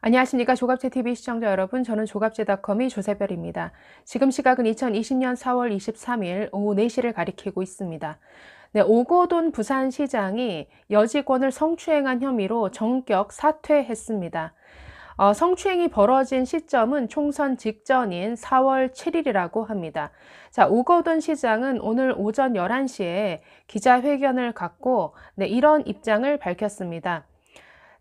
안녕하십니까 조갑제TV 시청자 여러분 저는 조갑제닷컴의 조세별입니다. 지금 시각은 2020년 4월 23일 오후 4시를 가리키고 있습니다. 네, 오고돈 부산시장이 여직원을 성추행한 혐의로 정격 사퇴했습니다. 어, 성추행이 벌어진 시점은 총선 직전인 4월 7일이라고 합니다. 자, 오거돈 시장은 오늘 오전 11시에 기자회견을 갖고 네, 이런 입장을 밝혔습니다.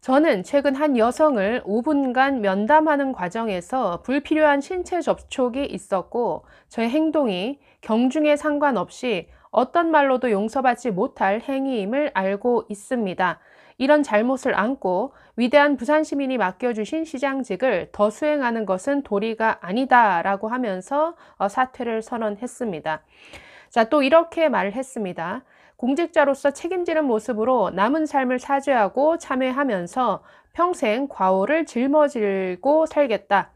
저는 최근 한 여성을 5분간 면담하는 과정에서 불필요한 신체 접촉이 있었고 저의 행동이 경중에 상관없이 어떤 말로도 용서받지 못할 행위임을 알고 있습니다. 이런 잘못을 안고 위대한 부산 시민이 맡겨주신 시장직을 더 수행하는 것은 도리가 아니다라고 하면서 어, 사퇴를 선언했습니다. 자, 또 이렇게 말을 했습니다. 공직자로서 책임지는 모습으로 남은 삶을 사죄하고 참회하면서 평생 과오를 짊어지고 살겠다.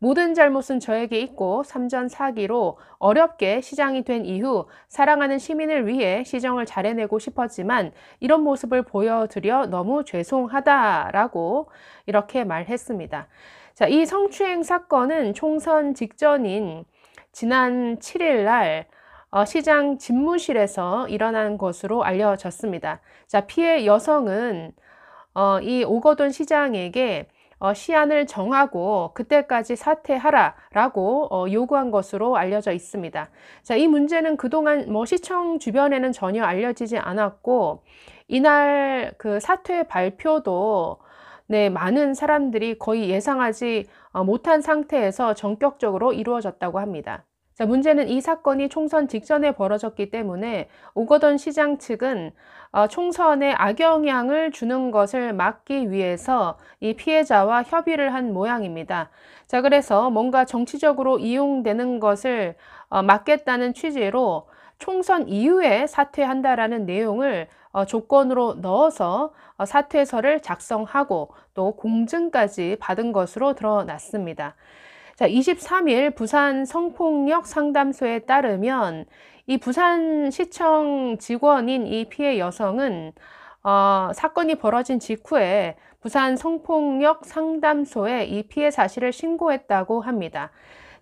모든 잘못은 저에게 있고 삼전 사기로 어렵게 시장이 된 이후 사랑하는 시민을 위해 시정을 잘해내고 싶었지만 이런 모습을 보여드려 너무 죄송하다라고 이렇게 말했습니다. 자, 이 성추행 사건은 총선 직전인 지난 7일 날 어, 시장 집무실에서 일어난 것으로 알려졌습니다. 자, 피해 여성은 어, 이 오거돈 시장에게 어, 시한을 정하고 그때까지 사퇴하라라고 요구한 것으로 알려져 있습니다. 자, 이 문제는 그동안 뭐 시청 주변에는 전혀 알려지지 않았고 이날 그 사퇴 발표도 네, 많은 사람들이 거의 예상하지 못한 상태에서 전격적으로 이루어졌다고 합니다. 자, 문제는 이 사건이 총선 직전에 벌어졌기 때문에 오거돈 시장 측은 어, 총선에 악영향을 주는 것을 막기 위해서 이 피해자와 협의를 한 모양입니다. 자, 그래서 뭔가 정치적으로 이용되는 것을 어, 막겠다는 취지로 총선 이후에 사퇴한다라는 내용을 어, 조건으로 넣어서 사퇴서를 작성하고 또 공증까지 받은 것으로 드러났습니다. 자, 23일 부산 성폭력 상담소에 따르면 이 부산시청 직원인 이 피해 여성은 어, 사건이 벌어진 직후에 부산 성폭력 상담소에 이 피해 사실을 신고했다고 합니다.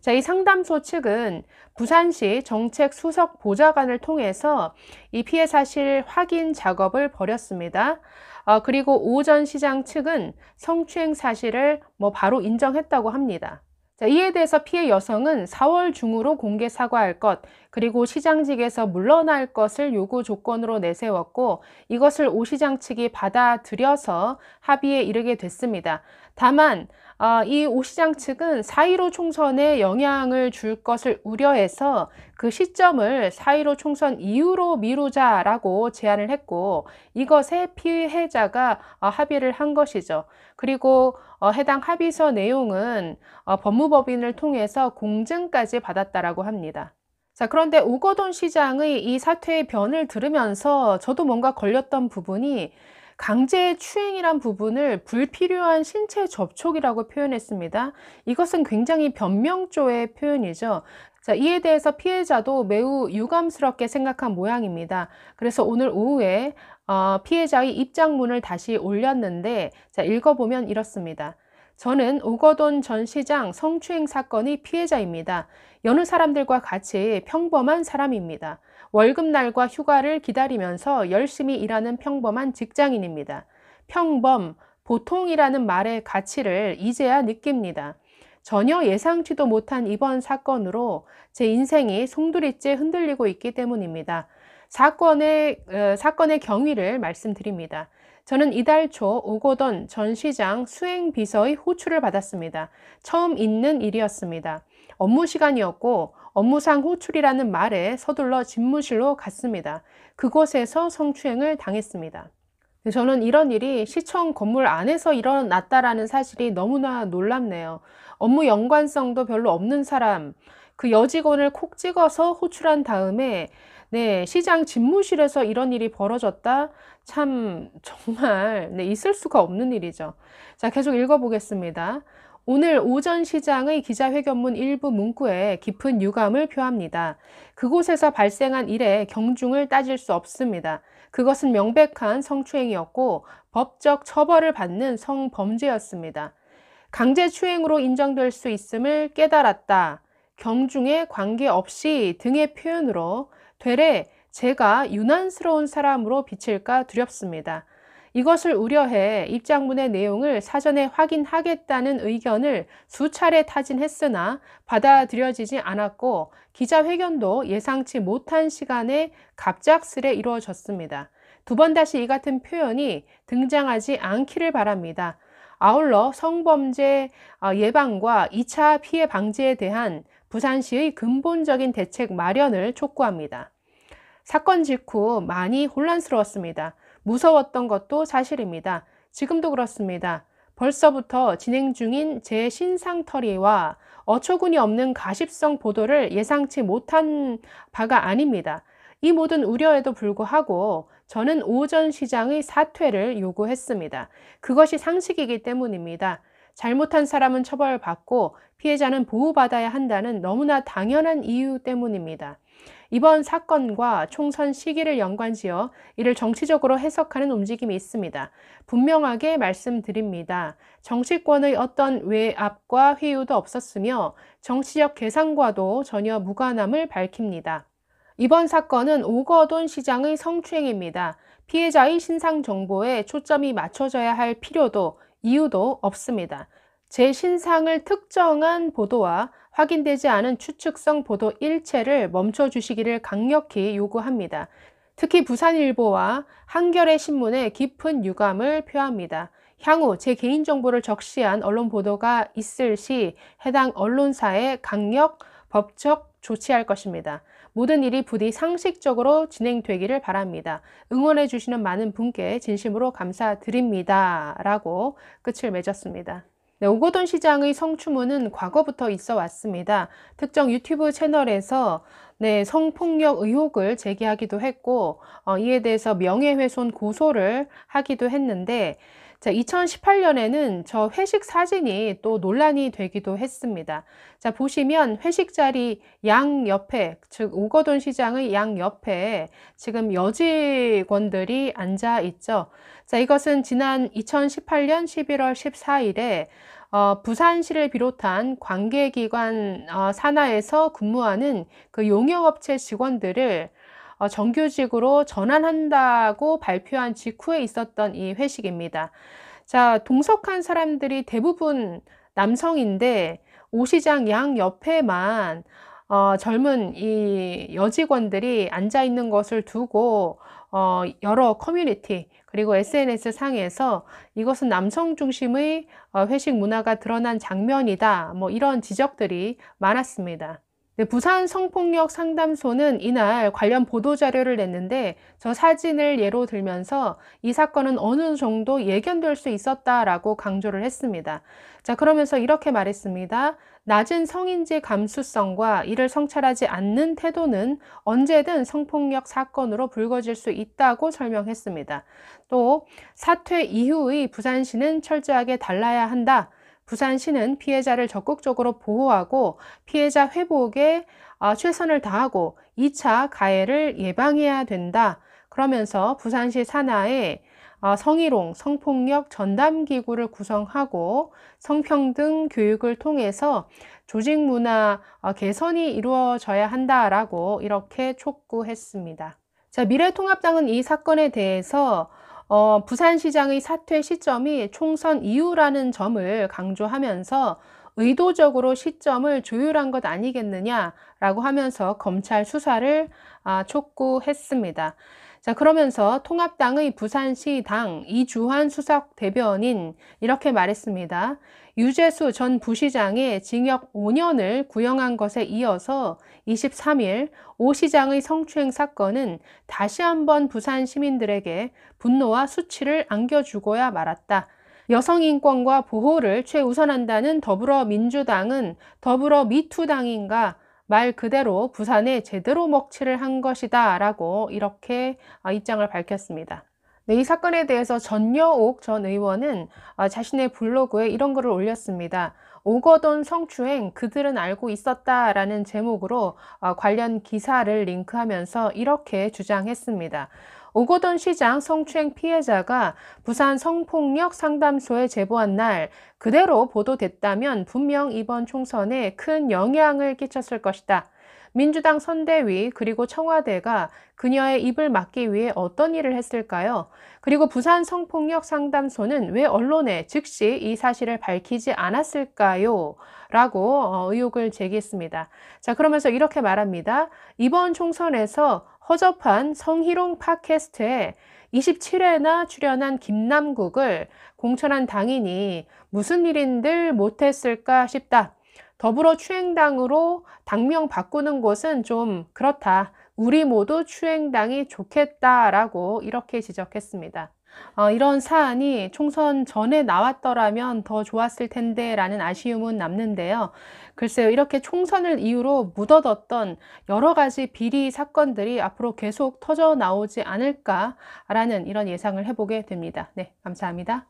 자, 이 상담소 측은 부산시 정책 수석 보좌관을 통해서 이 피해 사실 확인 작업을 벌였습니다. 어, 그리고 오전 시장 측은 성추행 사실을 뭐 바로 인정했다고 합니다. 자, 이에 대해서 피해 여성은 4월 중으로 공개 사과할 것, 그리고 시장직에서 물러날 것을 요구 조건으로 내세웠고, 이것을 오 시장 측이 받아들여서 합의에 이르게 됐습니다. 다만, 아, 이오 시장 측은 4.15 총선에 영향을 줄 것을 우려해서 그 시점을 4.15 총선 이후로 미루자라고 제안을 했고 이것에 피해자가 어, 합의를 한 것이죠. 그리고 어, 해당 합의서 내용은 어, 법무법인을 통해서 공증까지 받았다라고 합니다. 자, 그런데 오거돈 시장의 이 사태의 변을 들으면서 저도 뭔가 걸렸던 부분이 강제 추행이란 부분을 불필요한 신체 접촉이라고 표현했습니다. 이것은 굉장히 변명조의 표현이죠. 자, 이에 대해서 피해자도 매우 유감스럽게 생각한 모양입니다. 그래서 오늘 오후에 어, 피해자의 입장문을 다시 올렸는데 자, 읽어보면 이렇습니다. 저는 오거돈 전 시장 성추행 사건의 피해자입니다. 여느 사람들과 같이 평범한 사람입니다. 월급날과 휴가를 기다리면서 열심히 일하는 평범한 직장인입니다. 평범, 보통이라는 말의 가치를 이제야 느낍니다. 전혀 예상치도 못한 이번 사건으로 제 인생이 송두리째 흔들리고 있기 때문입니다. 사건의, 어, 사건의 경위를 말씀드립니다. 저는 이달 초오거돈전 시장 수행 비서의 호출을 받았습니다. 처음 있는 일이었습니다. 업무 시간이었고 업무상 호출이라는 말에 서둘러 집무실로 갔습니다. 그곳에서 성추행을 당했습니다. 저는 이런 일이 시청 건물 안에서 일어났다라는 사실이 너무나 놀랍네요. 업무 연관성도 별로 없는 사람, 그 여직원을 콕 찍어서 호출한 다음에 네, 시장 집무실에서 이런 일이 벌어졌다. 참 정말 네, 있을 수가 없는 일이죠. 자, 계속 읽어 보겠습니다. 오늘 오전 시장의 기자회견문 일부 문구에 깊은 유감을 표합니다. 그곳에서 발생한 일에 경중을 따질 수 없습니다. 그것은 명백한 성추행이었고 법적 처벌을 받는 성범죄였습니다. 강제추행으로 인정될 수 있음을 깨달았다. 경중에 관계없이 등의 표현으로 되레 제가 유난스러운 사람으로 비칠까 두렵습니다. 이것을 우려해 입장문의 내용을 사전에 확인하겠다는 의견을 수차례 타진했으나 받아들여지지 않았고 기자회견도 예상치 못한 시간에 갑작스레 이루어졌습니다. 두 번 다시 이 같은 표현이 등장하지 않기를 바랍니다. 아울러 성범죄 어, 예방과 2차 피해 방지에 대한 부산시의 근본적인 대책 마련을 촉구합니다. 사건 직후 많이 혼란스러웠습니다. 무서웠던 것도 사실입니다. 지금도 그렇습니다. 벌써부터 진행 중인 제 신상털이와 어처구니 없는 가십성 보도를 예상치 못한 바가 아닙니다. 이 모든 우려에도 불구하고 저는 오전 시장의 사퇴를 요구했습니다. 그것이 상식이기 때문입니다. 잘못한 사람은 처벌받고 피해자는 보호받아야 한다는 너무나 당연한 이유 때문입니다. 이번 사건과 총선 시기를 연관지어 이를 정치적으로 해석하는 움직임이 있습니다. 분명하게 말씀드립니다. 정치권의 어떤 외압과 회유도 없었으며 정치적 계산과도 전혀 무관함을 밝힙니다. 이번 사건은 오거돈 시장의 성추행입니다. 피해자의 신상 정보에 초점이 맞춰져야 할 필요도 이유도 없습니다. 제신상을 특정한 보도와 확인되지 않은 추측성 보도 일체를 멈춰 주시기를 강력히 요구합니다. 특히 부산일보와 한겨레 신문에 깊은 유감을 표합니다. 향후 제 개인정보를 적시한 언론 보도가 있을 시 해당 언론사에 강력 법적 조치할 것입니다. 모든 일이 부디 상식적으로 진행되기를 바랍니다. 응원해 주시는 많은 분께 진심으로 감사드립니다. 라고 끝을 맺었습니다. 네, 오거돈 시장의 성추문은 과거부터 있어 왔습니다. 특정 유튜브 채널에서 네, 성폭력 의혹을 제기하기도 했고, 어, 이에 대해서 명예훼손 고소를 하기도 했는데, 자, 2018년에는 저 회식 사진이 또 논란이 되기도 했습니다. 자, 보시면 회식 자리 양 옆에, 즉, 오거돈 시장의 양 옆에 지금 여직원들이 앉아 있죠. 자, 이것은 지난 2018년 11월 14일에 어, 부산시를 비롯한 관계기관 어, 산하에서 근무하는 그 용역업체 직원들을 어, 정규직으로 전환한다고 발표한 직후에 있었던 이 회식입니다. 자, 동석한 사람들이 대부분 남성인데 오 시장 양 옆에만 어, 젊은 이 여직원들이 앉아 있는 것을 두고 어, 여러 커뮤니티 그리고 SNS 상에서 이것은 남성 중심의 어, 회식 문화가 드러난 장면이다. 뭐 이런 지적들이 많았습니다. 네, 부산 성폭력 상담소는 이날 관련 보도자료를 냈는데 저 사진을 예로 들면서 이 사건은 어느 정도 예견될 수 있었다라고 강조를 했습니다. 자, 그러면서 이렇게 말했습니다. 낮은 성인지 감수성과 이를 성찰하지 않는 태도는 언제든 성폭력 사건으로 불거질 수 있다고 설명했습니다. 또 사퇴 이후의 부산시는 철저하게 달라야 한다. 부산시는 피해자를 적극적으로 보호하고 피해자 회복에 어, 최선을 다하고 2차 가해를 예방해야 된다. 그러면서 부산시 산하에 어, 성희롱, 성폭력 전담기구를 구성하고 성평등 교육을 통해서 조직 문화 어, 개선이 이루어져야 한다라고 이렇게 촉구했습니다. 자, 미래통합당은 이 사건에 대해서 어, 부산시장의 사퇴 시점이 총선 이후라는 점을 강조하면서 의도적으로 시점을 조율한 것 아니겠느냐라고 하면서 검찰 수사를 아, 촉구했습니다. 자, 그러면서 통합당의 부산시당 이주환 수석 대변인 이렇게 말했습니다. 유재수 전부시장의 징역 5년을 구형한 것에 이어서 23일 오 시장의 성추행 사건은 다시 한번 부산 시민들에게 분노와 수치를 안겨주고야 말았다. 여성인권과 보호를 최우선한다는 더불어민주당은 더불어 미투당인가 말 그대로 부산에 제대로 먹칠을 한 것이다 라고 이렇게 아, 입장을 밝혔습니다. 네, 이 사건에 대해서 전여옥 전 의원은 아, 자신의 블로그에 이런 글을 올렸습니다. 오거돈 성추행 그들은 알고 있었다라는 제목으로 아, 관련 기사를 링크하면서 이렇게 주장했습니다. 오거돈 시장 성추행 피해자가 부산 성폭력 상담소에 제보한 날 그대로 보도됐다면 분명 이번 총선에 큰 영향을 끼쳤을 것이다. 민주당 선대위 그리고 청와대가 그녀의 입을 막기 위해 어떤 일을 했을까요? 그리고 부산 성폭력 상담소는 왜 언론에 즉시 이 사실을 밝히지 않았을까요? 라고 어, 의혹을 제기했습니다. 자, 그러면서 이렇게 말합니다. 이번 총선에서 허접한 성희롱 팟캐스트에 27회나 출연한 김남국을 공천한 당인이 무슨 일인들 못했을까 싶다. 더불어 추행당으로 당명 바꾸는 것은 좀 그렇다. 우리 모두 추행당이 좋겠다라고 이렇게 지적했습니다. 어, 이런 사안이 총선 전에 나왔더라면 더 좋았을 텐데 라는 아쉬움은 남는데요. 글쎄요, 이렇게 총선을 이유로 묻어뒀던 여러 가지 비리 사건들이 앞으로 계속 터져 나오지 않을까라는 이런 예상을 해보게 됩니다. 네, 감사합니다.